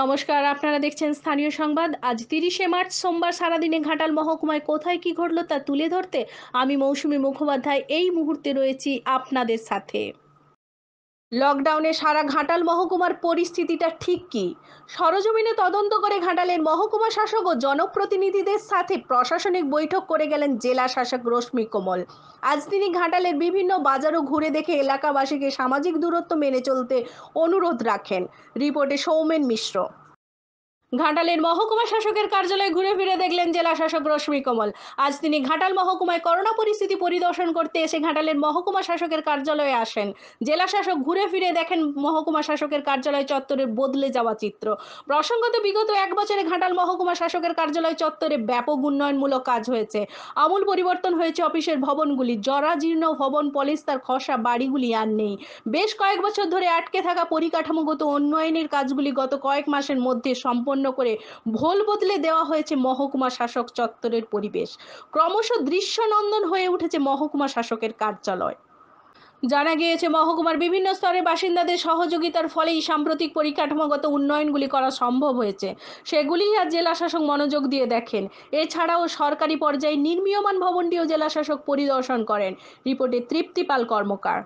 নমস্কার আপনারা দেখছেন স্থানীয় সংবাদ আজ তিরিশে মার্চ সোমবার সারাদিনে ঘাটাল মহকুমায় কোথায় কি ঘটল তা তুলে ধরতে আমি মৌসুমী মুখোপাধ্যায় এই মুহূর্তে রয়েছি আপনাদের সাথে লকডাউনে সারা ঘাটাল মহকুমার পরিস্থিতিটা ঠিক কি সরজমিনে তদন্ত করে ঘাটালের মহকুমা শাসক ও জনপ্রতিনিধিদের সাথে প্রশাসনিক বৈঠক করে গেলেন জেলা শাসক রশ্মি কোমল আজ তিনি ঘাটালের বিভিন্ন বাজারও ঘুরে দেখে এলাকাবাসীকে সামাজিক দূরত্ব মেনে চলতে অনুরোধ রাখেন রিপোর্টে সৌমেন মিশ্র ঘাটালের মহকুমা শাসকের কার্যালয়ে ঘুরে ফিরে দেখলেন জেলা শাসক রশ্মি কমল আজ তিনি ঘাটাল মহকুমায় করোনা পরিস্থিতি পরিদর্শন করতে এসে ঘাটালের মহকুমা শাসকের কার্যালয়ে আসেন জেলা শাসক ঘুরে ফিরে দেখেন মহকুমা শাসকের কার্যালয় চত্বরে বদলে যাওয়া চিত্র প্রসঙ্গত বিগত এক বছরে ঘাটাল মহকুমা শাসকের কার্যালয় চত্বরে ব্যাপক উন্নয়নমূলক কাজ হয়েছে আমূল পরিবর্তন হয়েছে অফিসের ভবনগুলি জরাজীর্ণ ভবন পলিস্তার খসা বাড়িগুলি আর নেই বেশ কয়েক বছর ধরে আটকে থাকা পরিকাঠামোগত উন্নয়নের কাজগুলি গত কয়েক মাসের মধ্যে সম্পন্ন বিচ্ছিন্ন করে ভোল বদলে দেওয়া হয়েছে মহকুমা শাসক চত্বরের পরিবেশ ক্রমশ দৃশ্য নন্দন হয়ে উঠেছে মহকুমা শাসকের কার্যালয় জানা গিয়েছে মহকুমার বিভিন্ন স্তরের বাসিন্দাদের সহযোগিতার ফলেই সাম্প্রতিক পরিকাঠামোগত উন্নয়নগুলি করা সম্ভব হয়েছে সেগুলি আর জেলা শাসক মনোযোগ দিয়ে দেখেন এছাড়াও সরকারি পর্যায়ে নির্মীয়মান ভবনটিও জেলা শাসক পরিদর্শন করেন রিপোর্টে তৃপ্তিপাল কর্মকার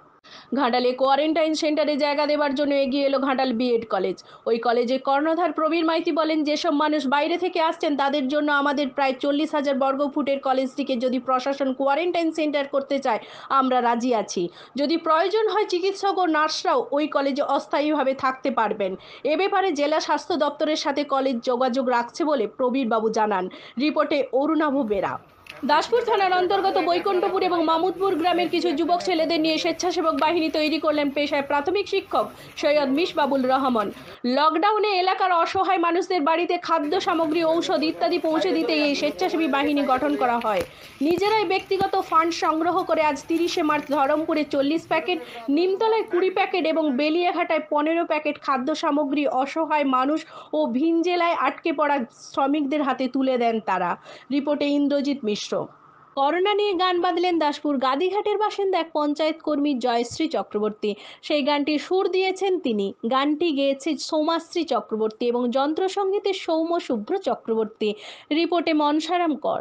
ঘাটালে কোয়ারেন্টাইন সেন্টারে জায়গা দেবার জন্য এগিয়ে এলো ঘাটাল বিএড কলেজ ওই কলেজে কর্ণধার প্রবীর মাইতি বলেন যেসব মানুষ বাইরে থেকে আসছেন তাদের জন্য আমাদের প্রায় চল্লিশ হাজার বর্গফুটের কলেজটিকে যদি প্রশাসন কোয়ারেন্টাইন সেন্টার করতে চায় আমরা রাজি আছি যদি প্রয়োজন হয় চিকিৎসক ও নার্সরাও ওই কলেজে অস্থায়ীভাবে থাকতে পারবেন এ ব্যাপারে জেলা স্বাস্থ্য দপ্তরের সাথে কলেজ যোগাযোগ রাখছে বলে প্রবীরবাবু জানান রিপোর্টে অরুণাভ বেরা দাসপুর থানার অন্তর্গত বৈকুণ্ঠপুর এবং মামুদপুর গ্রামের কিছু যুবক ছেলেদের নিয়ে স্বেচ্ছাসেবক বাহিনী তৈরি করলেন পেশায় প্রাথমিক শিক্ষক সৈয়দ মিসবাবুল রহমান লকডাউনে এলাকার অসহায় মানুষদের বাড়িতে খাদ্য সামগ্রী ঔষধ ইত্যাদি পৌঁছে দিতে এই স্বেচ্ছাসেবী বাহিনী গঠন করা হয় নিজেরাই ব্যক্তিগত ফান্ড সংগ্রহ করে আজ তিরিশে মার্চ ধরমপুরে চল্লিশ প্যাকেট নিমতলায় কুড়ি প্যাকেট এবং বেলিয়াঘাটায় পনেরো প্যাকেট খাদ্য সামগ্রী অসহায় মানুষ ও ভিনজেলায় আটকে পড়া শ্রমিকদের হাতে তুলে দেন তারা রিপোর্টে ইন্দ্রজিৎ মিশ্র মিশ্র করোনা নিয়ে গান বাঁধলেন দাসপুর গাদিঘাটের বাসিন্দা এক পঞ্চায়েত কর্মী জয়শ্রী চক্রবর্তী সেই গানটি সুর দিয়েছেন তিনি গানটি গেয়েছে সোমাশ্রী চক্রবর্তী এবং যন্ত্রসঙ্গীতে সৌম্য শুভ্র চক্রবর্তী রিপোর্টে মনসারাম কর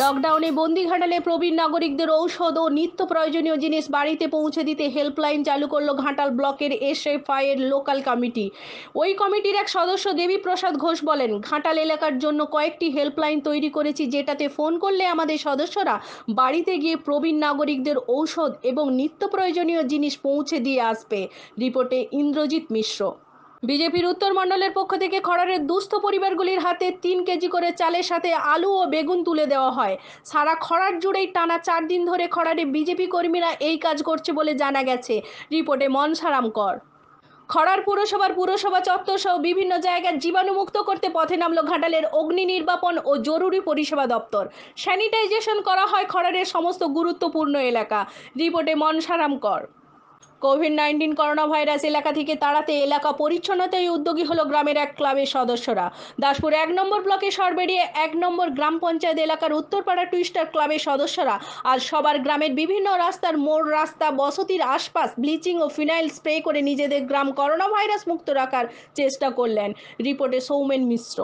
লকডাউনে বন্দি ঘাটালে প্রবীণ নাগরিকদের ঔষধ ও নিত্য প্রয়োজনীয় জিনিস বাড়িতে পৌঁছে দিতে হেল্পলাইন চালু করল ঘাটাল ব্লকের এসএফআই এর লোকাল কমিটি ওই কমিটির এক সদস্য দেবীপ্রসাদ ঘোষ বলেন ঘাটাল এলাকার জন্য কয়েকটি হেল্পলাইন তৈরি করেছি যেটাতে ফোন করলে আমাদের সদস্যরা বাড়িতে গিয়ে প্রবীণ নাগরিকদের ঔষধ এবং নিত্য প্রয়োজনীয় জিনিস পৌঁছে দিয়ে আসবে রিপোর্টে ইন্দ্রজিৎ মিশ্র বিজেপির উত্তরমণ্ডলের পক্ষ থেকে খড়ারের দুস্থ পরিবারগুলির হাতে তিন কেজি করে চালের সাথে আলু ও বেগুন তুলে দেওয়া হয় সারা খড়ার জুড়েই টানা চার দিন ধরে খড়ারে বিজেপি কর্মীরা এই কাজ করছে বলে জানা গেছে রিপোর্টে মনসারাম কর খড়ার পুরসভার পুরসভা চত্বর সহ বিভিন্ন জায়গায় জীবাণুমুক্ত করতে পথে নামলো ঘাটালের অগ্নি নির্বাপন ও জরুরি পরিষেবা দপ্তর স্যানিটাইজেশন করা হয় খড়ারের সমস্ত গুরুত্বপূর্ণ এলাকা রিপোর্টে মনসারাম কর কোভিড নাইন্টিন করোনা ভাইরাস এলাকা থেকে তাড়াতে এলাকা পরিচ্ছন্নতায় উদ্যোগী হলো গ্রামের এক ক্লাবের সদস্যরা দাসপুর এক নম্বর ব্লকে সরবেড়িয়ে এক নম্বর গ্রাম পঞ্চায়েত এলাকার উত্তরপাড়া টুইস্টার ক্লাবের সদস্যরা আজ সবার গ্রামের বিভিন্ন রাস্তার মোড় রাস্তা বসতির আশপাশ ব্লিচিং ও ফিনাইল স্প্রে করে নিজেদের গ্রাম করোনা ভাইরাস মুক্ত রাখার চেষ্টা করলেন রিপোর্টে সৌমেন মিশ্র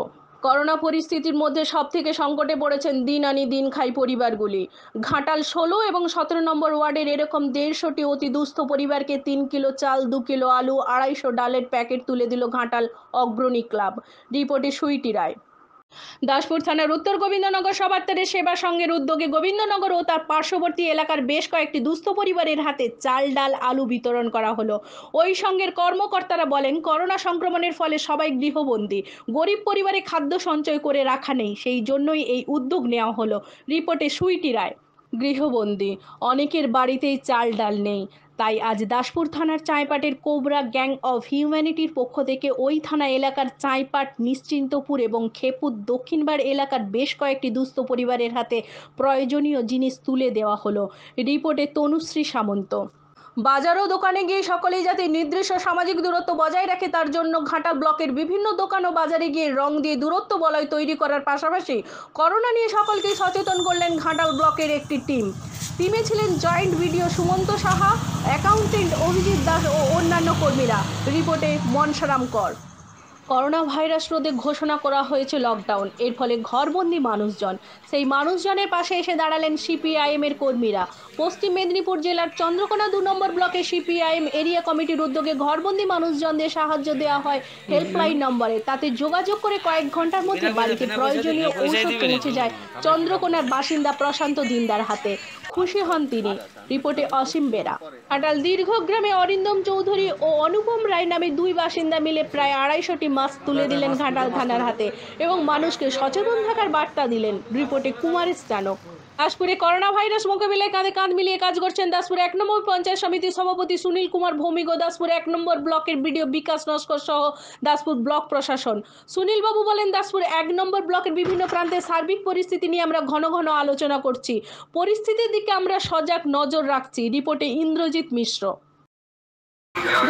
করোনা পরিস্থিতির মধ্যে সব থেকে সংকটে পড়েছেন দিন আনি দিন খাই পরিবারগুলি ঘাটাল ষোলো এবং সতেরো নম্বর ওয়ার্ডের এরকম দেড়শোটি অতি দুস্থ পরিবারকে তিন কিলো চাল দু কিলো আলু আড়াইশো ডালের প্যাকেট তুলে দিল ঘাটাল অগ্রণী ক্লাব রিপোর্টে সুইটি রায় দাসপুর থানার উত্তর গোবিন্দনগর সবার্তারের সেবা সংঘের উদ্যোগে গোবিন্দনগর ও তার পার্শ্ববর্তী এলাকার বেশ কয়েকটি দুস্থ পরিবারের হাতে চাল ডাল আলু বিতরণ করা হলো ওই সংঘের কর্মকর্তারা বলেন করোনা সংক্রমণের ফলে সবাই গৃহবন্দী গরিব পরিবারে খাদ্য সঞ্চয় করে রাখা নেই সেই জন্যই এই উদ্যোগ নেওয়া হলো রিপোর্টে সুইটি রায় গৃহবন্দী অনেকের বাড়িতেই চাল ডাল নেই তাই আজ দাসপুর থানার চাঁইপাটের কোবরা গ্যাং অফ হিউম্যানিটির পক্ষ থেকে ওই থানা এলাকার চাঁইপাট নিশ্চিন্তপুর এবং খেপুর দক্ষিণবার এলাকার বেশ কয়েকটি দুস্থ পরিবারের হাতে প্রয়োজনীয় জিনিস তুলে দেওয়া হলো রিপোর্টে তনুশ্রী সামন্ত বাজারও দোকানে গিয়ে সকলেই যাতে নির্দিষ্ট সামাজিক দূরত্ব বজায় রাখে তার জন্য ঘাটাল ব্লকের বিভিন্ন দোকান ও বাজারে গিয়ে রং দিয়ে দূরত্ব বলয় তৈরি করার পাশাপাশি করোনা নিয়ে সকলকে সচেতন করলেন ঘাটাল ব্লকের একটি টিম টিমে ছিলেন joint BDO Sumanta Saha accountant Abhijit Das ও অন্যান্য কর্মীরা রিপোর্টে মনসারাম কর করোনা ভাইরাস রোধে ঘোষণা করা হয়েছে লকডাউন এর ফলে ঘরবন্দি মানুষজন সেই মানুষজনের পাশে এসে দাঁড়ালেন সিপিআইএম এর কর্মীরা পশ্চিম মেদিনীপুর জেলার চন্দ্রকোনা দু নম্বর ব্লকে সিপিআইএম এরিয়া কমিটির উদ্যোগে ঘরবন্দি মানুষজনদের সাহায্য দেওয়া হয় হেল্পলাইন নম্বরে তাতে যোগাযোগ করে কয়েক ঘন্টার মধ্যে বাড়িতে প্রয়োজনীয় ঔষধ পৌঁছে যায় চন্দ্রকোনার বাসিন্দা প্রশান্ত দিনদার হাতে খুশি হন তিনি রিপোর্টে অসীম বেরা আটাল দীর্ঘ গ্রামে অরিন্দম চৌধুরী ও অনুপম রায় নামে দুই বাসিন্দা মিলে প্রায় আড়াইশোটি মাস তুলে দিলেন ঘাটাল থানার হাতে এবং মানুষকে সচেতন থাকার বার্তা দিলেন রিপোর্টে কুমারের স্থানক দাসপুরে করোনা ভাইরাস মোকাবিলায় কাঁধে কাঁধ মিলিয়ে কাজ করছেন দাসপুর এক নম্বর পঞ্চায়েত সমিতির সভাপতি সুনীল কুমার ভৌমিক ও দাসপুর এক নম্বর ব্লকের বিডিও বিকাশ নস্কর সহ দাসপুর ব্লক প্রশাসন সুনীল বাবু বলেন দাসপুর এক নম্বর ব্লকের বিভিন্ন প্রান্তে সার্বিক পরিস্থিতি নিয়ে আমরা ঘন ঘন আলোচনা করছি পরিস্থিতির দিকে আমরা সজাগ নজর রাখছি রিপোর্টে ইন্দ্রজিৎ মিশ্র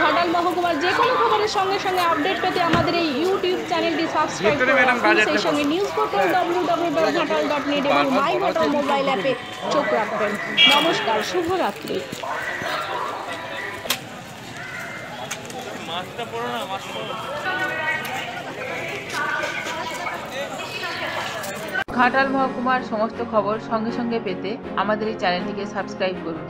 ঘটাল মহকুমার যে কোনো খবরের সঙ্গে সঙ্গে আপডেট পেতে আমাদের এই ইউটিউব চ্যানেলটি সাবস্ক্রাইব করুন সেই সঙ্গে নিউজ পোর্টাল নেট এবং মাই ঘটাল মোবাইল অ্যাপে চোখ রাখবেন নমস্কার শুভরাত্রি মাছটা পড়ো না মাছটা ঘাটাল মহকুমার সমস্ত খবর সঙ্গে সঙ্গে পেতে আমাদের এই চ্যানেলটিকে সাবস্ক্রাইব করুন